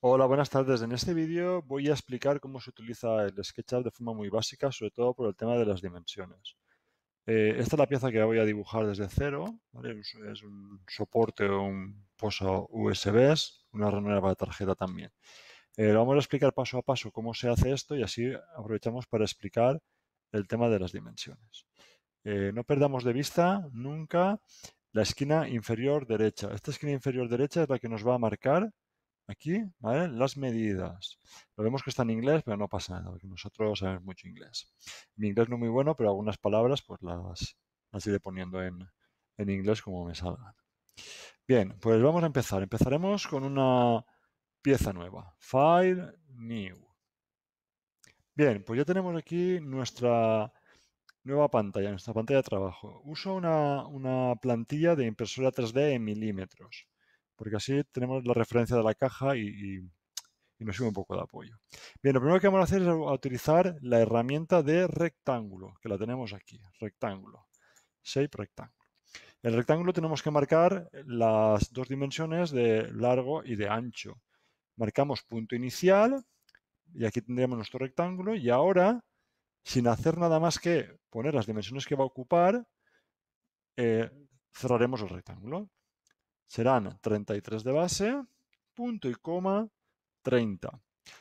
Hola, buenas tardes. En este vídeo voy a explicar cómo se utiliza el SketchUp de forma muy básica, sobre todo por el tema de las dimensiones. Eh, esta es la pieza que voy a dibujar desde cero. Es un soporte o un poso USB, una ranura para tarjeta también. Eh, vamos a explicar paso a paso cómo se hace esto y así aprovechamos para explicar el tema de las dimensiones. Eh, no perdamos de vista nunca la esquina inferior derecha. Esta esquina inferior derecha es la que nos va a marcar aquí las medidas. Lo vemos que está en inglés, pero no pasa nada, porque nosotros sabemos mucho inglés. Mi inglés no es muy bueno, pero algunas palabras pues las, iré poniendo en, en inglés como me salgan. Bien, pues vamos a empezar. Empezaremos con una pieza nueva. File New. Bien, pues ya tenemos aquí nuestra Nueva pantalla, nuestra pantalla de trabajo. Uso una, plantilla de impresora 3D en milímetros, porque así tenemos la referencia de la caja y, y, nos sirve un poco de apoyo. Bien, lo primero que vamos a hacer es utilizar la herramienta de rectángulo, que la tenemos aquí, rectángulo, shape rectángulo. En el rectángulo tenemos que marcar las dos dimensiones de largo y de ancho. Marcamos punto inicial y aquí tendríamos nuestro rectángulo y ahora sin hacer nada más que poner las dimensiones que va a ocupar, eh, cerraremos el rectángulo. Serán 33 de base, punto y coma, 30.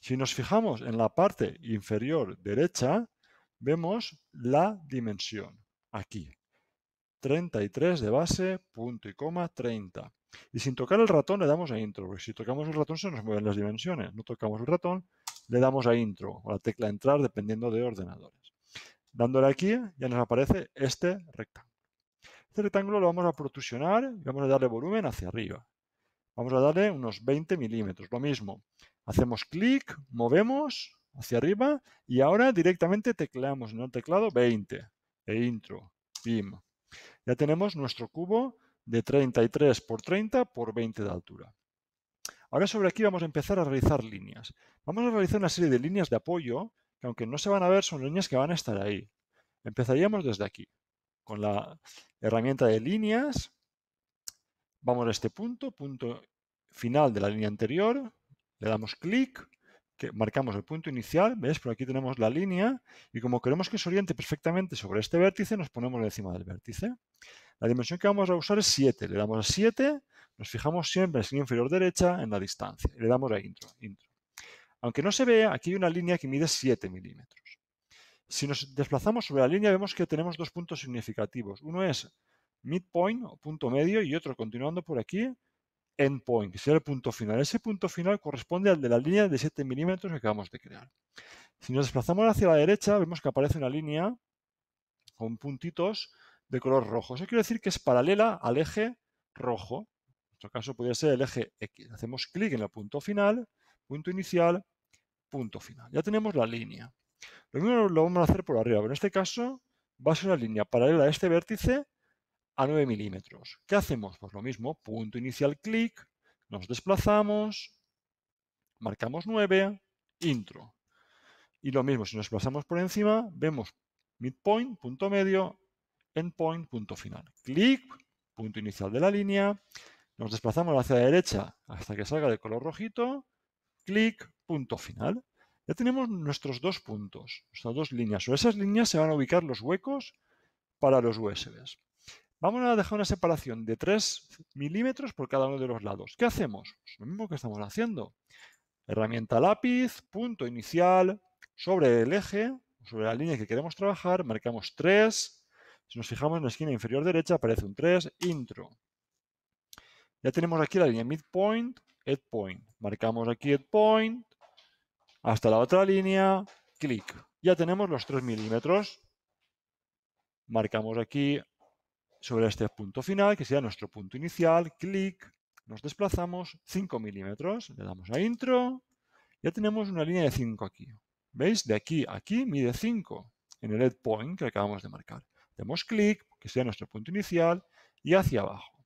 Si nos fijamos en la parte inferior derecha, vemos la dimensión, aquí. 33 de base, punto y coma, 30. Y sin tocar el ratón le damos a intro, porque si tocamos el ratón se nos mueven las dimensiones. No tocamos el ratón, le damos a intro o la tecla entrar dependiendo de ordenadores. Dándole aquí ya nos aparece este rectángulo. Este rectángulo lo vamos a protusionar y vamos a darle volumen hacia arriba. Vamos a darle unos 20 milímetros, lo mismo. Hacemos clic, movemos hacia arriba y ahora directamente tecleamos en el teclado 20 e intro, bim. Ya tenemos nuestro cubo de 33 por 30 por 20 de altura. Ahora sobre aquí vamos a empezar a realizar líneas. Vamos a realizar una serie de líneas de apoyo que aunque no se van a ver, son líneas que van a estar ahí. Empezaríamos desde aquí, con la herramienta de líneas. Vamos a este punto, punto final de la línea anterior. Le damos clic, que marcamos el punto inicial, ¿ves? Por aquí tenemos la línea y como queremos que se oriente perfectamente sobre este vértice, nos ponemos encima del vértice. La dimensión que vamos a usar es 7. Le damos a 7 nos fijamos siempre en el inferior derecha en la distancia le damos a intro. intro. Aunque no se vea, aquí hay una línea que mide 7 milímetros. Si nos desplazamos sobre la línea vemos que tenemos dos puntos significativos. Uno es midpoint o punto medio y otro continuando por aquí endpoint, que sería el punto final. Ese punto final corresponde al de la línea de 7 milímetros que acabamos de crear. Si nos desplazamos hacia la derecha, vemos que aparece una línea con puntitos de color rojo. Eso quiere decir que es paralela al eje rojo nuestro caso podría ser el eje X. Hacemos clic en el punto final, punto inicial, punto final. Ya tenemos la línea. Lo mismo lo vamos a hacer por arriba, en este caso va a ser una línea paralela a este vértice a 9 milímetros. ¿Qué hacemos? Pues lo mismo, punto inicial, clic, nos desplazamos, marcamos 9, intro. Y lo mismo, si nos desplazamos por encima, vemos midpoint, punto medio, endpoint, punto final. Clic, punto inicial de la línea, nos desplazamos hacia la derecha hasta que salga de color rojito, clic, punto final. Ya tenemos nuestros dos puntos, nuestras dos líneas. O esas líneas se van a ubicar los huecos para los USBs. Vamos a dejar una separación de 3 milímetros por cada uno de los lados. ¿Qué hacemos? Pues lo mismo que estamos haciendo. Herramienta lápiz, punto inicial, sobre el eje, sobre la línea que queremos trabajar, marcamos 3. Si nos fijamos en la esquina inferior derecha aparece un 3, intro. Ya tenemos aquí la línea midpoint, endpoint. Marcamos aquí endpoint, hasta la otra línea, clic. Ya tenemos los 3 milímetros. Marcamos aquí sobre este punto final, que sea nuestro punto inicial, clic. Nos desplazamos 5 milímetros, le damos a intro. Ya tenemos una línea de 5 aquí. ¿Veis? De aquí a aquí mide 5 en el endpoint que acabamos de marcar. Demos clic, que sea nuestro punto inicial, y hacia abajo.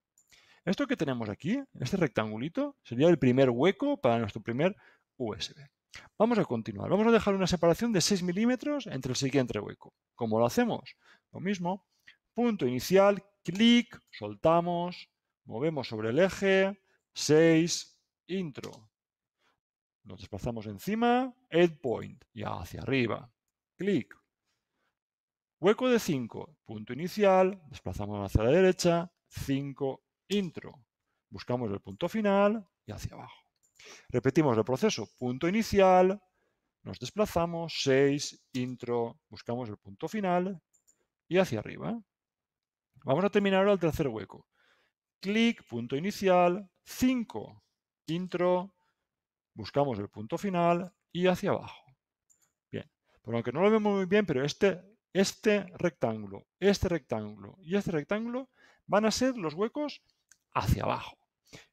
Esto que tenemos aquí, este rectangulito, sería el primer hueco para nuestro primer USB. Vamos a continuar. Vamos a dejar una separación de 6 milímetros entre el siguiente hueco. ¿Cómo lo hacemos? Lo mismo. Punto inicial, clic, soltamos, movemos sobre el eje, 6, intro. Nos desplazamos encima, endpoint, point, y hacia arriba. Clic. Hueco de 5, punto inicial, desplazamos hacia la derecha, 5, intro. Buscamos el punto final y hacia abajo. Repetimos el proceso. Punto inicial, nos desplazamos, 6, intro, buscamos el punto final y hacia arriba. Vamos a terminar ahora el tercer hueco. Clic, punto inicial, 5, intro, buscamos el punto final y hacia abajo. Bien, por aunque no lo vemos muy bien, pero este, este rectángulo, este rectángulo y este rectángulo van a ser los huecos hacia abajo,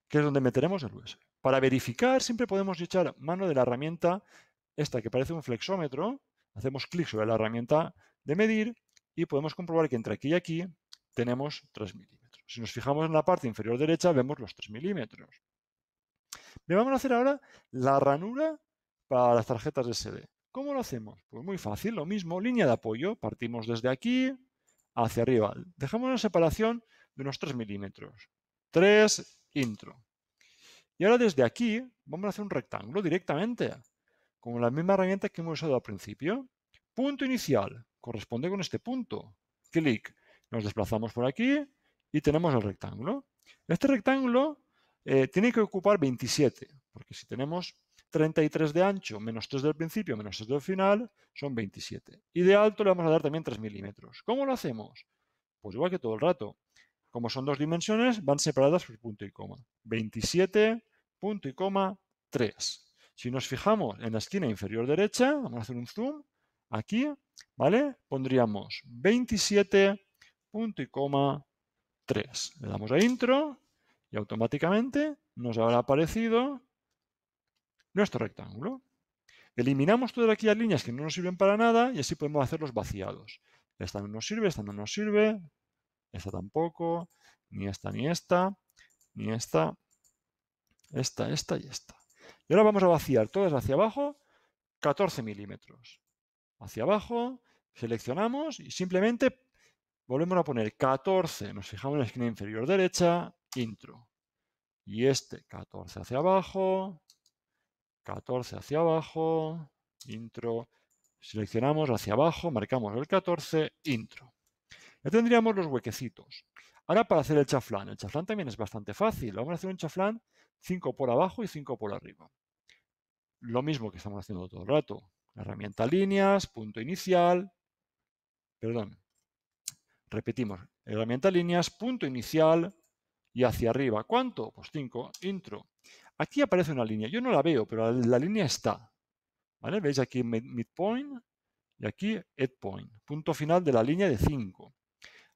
que es donde meteremos el USB. Para verificar siempre podemos echar mano de la herramienta esta que parece un flexómetro, hacemos clic sobre la herramienta de medir y podemos comprobar que entre aquí y aquí tenemos 3 milímetros. Si nos fijamos en la parte inferior derecha vemos los 3 milímetros. Le vamos a hacer ahora la ranura para las tarjetas SD. ¿Cómo lo hacemos? Pues muy fácil, lo mismo, línea de apoyo, partimos desde aquí hacia arriba. Dejamos una separación de unos 3 milímetros. 3, intro. Y ahora desde aquí vamos a hacer un rectángulo directamente, con la misma herramienta que hemos usado al principio. Punto inicial corresponde con este punto. Clic. Nos desplazamos por aquí y tenemos el rectángulo. Este rectángulo eh, tiene que ocupar 27, porque si tenemos 33 de ancho, menos 3 del principio, menos 3 del final, son 27. Y de alto le vamos a dar también 3 milímetros. ¿Cómo lo hacemos? Pues igual que todo el rato. Como son dos dimensiones, van separadas por punto y coma. 27, punto y coma, 3. Si nos fijamos en la esquina inferior derecha, vamos a hacer un zoom, aquí, ¿vale? Pondríamos 27, punto y coma, 3. Le damos a intro y automáticamente nos habrá aparecido nuestro rectángulo. Eliminamos todas aquellas líneas que no nos sirven para nada y así podemos hacerlos vaciados. Esta no nos sirve, esta no nos sirve, esta tampoco, ni esta, ni esta, ni esta, esta, esta y esta. Y ahora vamos a vaciar todas hacia abajo, 14 milímetros. Hacia abajo, seleccionamos y simplemente volvemos a poner 14. Nos fijamos en la esquina inferior derecha, intro. Y este 14 hacia abajo, 14 hacia abajo, intro. Seleccionamos hacia abajo, marcamos el 14, intro. Ya tendríamos los huequecitos. Ahora para hacer el chaflán. El chaflán también es bastante fácil. Vamos a hacer un chaflán 5 por abajo y 5 por arriba. Lo mismo que estamos haciendo todo el rato. herramienta líneas, punto inicial. Perdón. Repetimos. Herramienta líneas, punto inicial y hacia arriba. ¿Cuánto? Pues 5. Intro. Aquí aparece una línea. Yo no la veo, pero la, línea está. ¿Vale? ¿Veis aquí midpoint? Y aquí endpoint. Punto final de la línea de 5.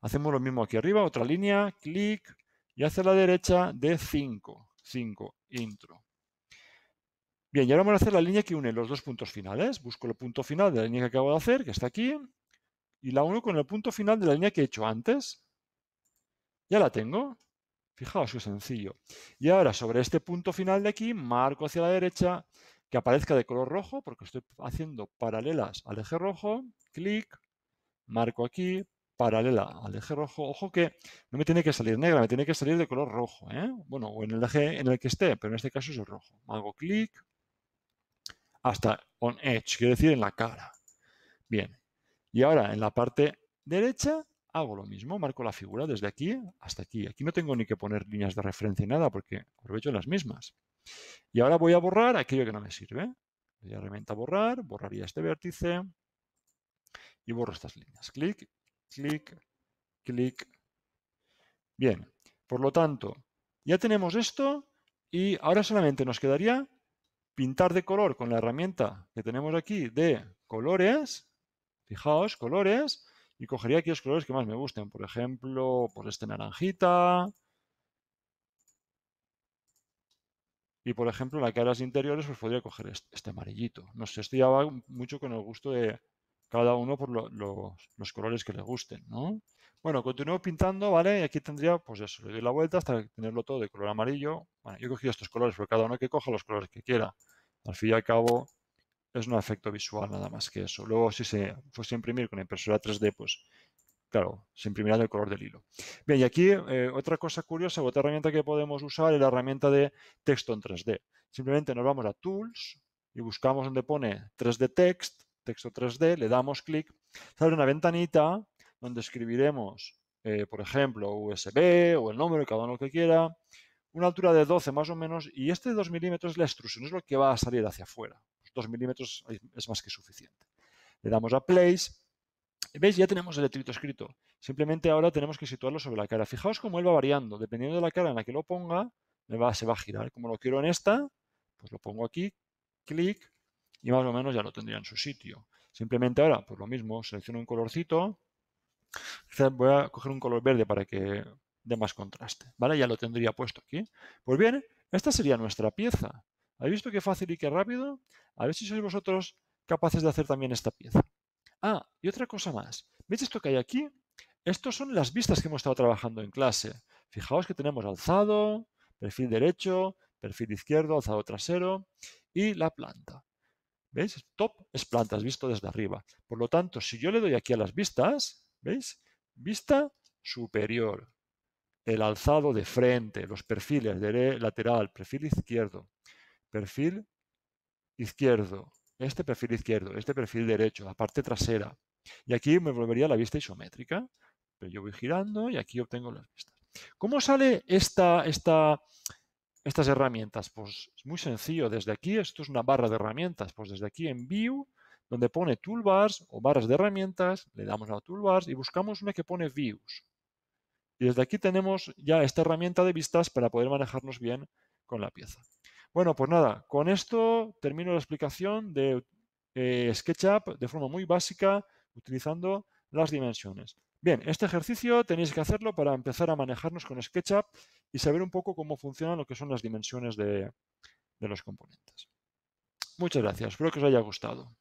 Hacemos lo mismo aquí arriba, otra línea, clic y hacia la derecha de 5, 5, intro. Bien, y ahora vamos a hacer la línea que une los dos puntos finales. Busco el punto final de la línea que acabo de hacer, que está aquí, y la uno con el punto final de la línea que he hecho antes. Ya la tengo. Fijaos qué sencillo. Y ahora sobre este punto final de aquí, marco hacia la derecha que aparezca de color rojo, porque estoy haciendo paralelas al eje rojo, clic, marco aquí, paralela al eje rojo. Ojo que no me tiene que salir negra, me tiene que salir de color rojo. ¿eh? Bueno, o en el eje en el que esté, pero en este caso es el rojo. Hago clic hasta on edge, quiero decir en la cara. Bien. Y ahora en la parte derecha hago lo mismo, marco la figura desde aquí hasta aquí. Aquí no tengo ni que poner líneas de referencia ni nada porque aprovecho las mismas. Y ahora voy a borrar aquello que no me sirve. Voy a herramienta borrar, borraría este vértice y borro estas líneas. Clic clic, clic. Bien, por lo tanto, ya tenemos esto y ahora solamente nos quedaría pintar de color con la herramienta que tenemos aquí de colores. Fijaos, colores. Y cogería aquí los colores que más me gusten. Por ejemplo, por pues este naranjita. Y por ejemplo, en la caras interiores, pues podría coger este, amarillito. No sé, esto ya mucho con el gusto de, cada uno por los colores que le gusten, ¿no? Bueno, continúo pintando, ¿vale? Y aquí tendría, pues eso, le doy la vuelta hasta tenerlo todo de color amarillo. Bueno, yo he cogido estos colores, pero cada uno que coja los colores que quiera. Al fin y al cabo, es un efecto visual nada más que eso. Luego, si se fuese a imprimir con impresora 3D, pues claro, se imprimirá del color del hilo. Bien, y aquí eh, otra cosa curiosa, otra herramienta que podemos usar es la herramienta de texto en 3D. Simplemente nos vamos a Tools y buscamos donde pone 3D Text texto 3D, le damos clic, sale una ventanita donde escribiremos, eh, por ejemplo, USB o el nombre, cada uno que quiera, una altura de 12 más o menos, y este 2 milímetros, es la extrusión es lo que va a salir hacia afuera. 2 milímetros es más que suficiente. Le damos a Place. ¿Veis? Ya tenemos el detrito escrito. Simplemente ahora tenemos que situarlo sobre la cara. Fijaos cómo él va variando. Dependiendo de la cara en la que lo ponga, va, se va a girar. Como lo quiero en esta, pues lo pongo aquí, clic, y más o menos ya lo tendría en su sitio. Simplemente ahora, pues lo mismo, selecciono un colorcito, voy a coger un color verde para que dé más contraste, ¿vale? Ya lo tendría puesto aquí. Pues bien, esta sería nuestra pieza. ¿Habéis visto qué fácil y qué rápido? A ver si sois vosotros capaces de hacer también esta pieza. Ah, y otra cosa más. ¿Veis esto que hay aquí? Estos son las vistas que hemos estado trabajando en clase. Fijaos que tenemos alzado, perfil derecho, perfil izquierdo, alzado trasero y la planta. ¿Veis? Top es plantas, visto desde arriba. Por lo tanto, si yo le doy aquí a las vistas, ¿veis? Vista superior, el alzado de frente, los perfiles de lateral, perfil izquierdo, perfil izquierdo, este perfil izquierdo, este perfil derecho, la parte trasera. Y aquí me volvería la vista isométrica. Pero yo voy girando y aquí obtengo las vistas. ¿Cómo sale esta, esta, estas herramientas? Pues es muy sencillo, desde aquí, esto es una barra de herramientas, pues desde aquí en View, donde pone Toolbars o barras de herramientas, le damos a Toolbars y buscamos una que pone Views. Y desde aquí tenemos ya esta herramienta de vistas para poder manejarnos bien con la pieza. Bueno, pues nada, con esto termino la explicación de eh, SketchUp de forma muy básica utilizando las dimensiones. Bien, este ejercicio tenéis que hacerlo para empezar a manejarnos con SketchUp y saber un poco cómo funcionan lo que son las dimensiones de, de los componentes. Muchas gracias, espero que os haya gustado.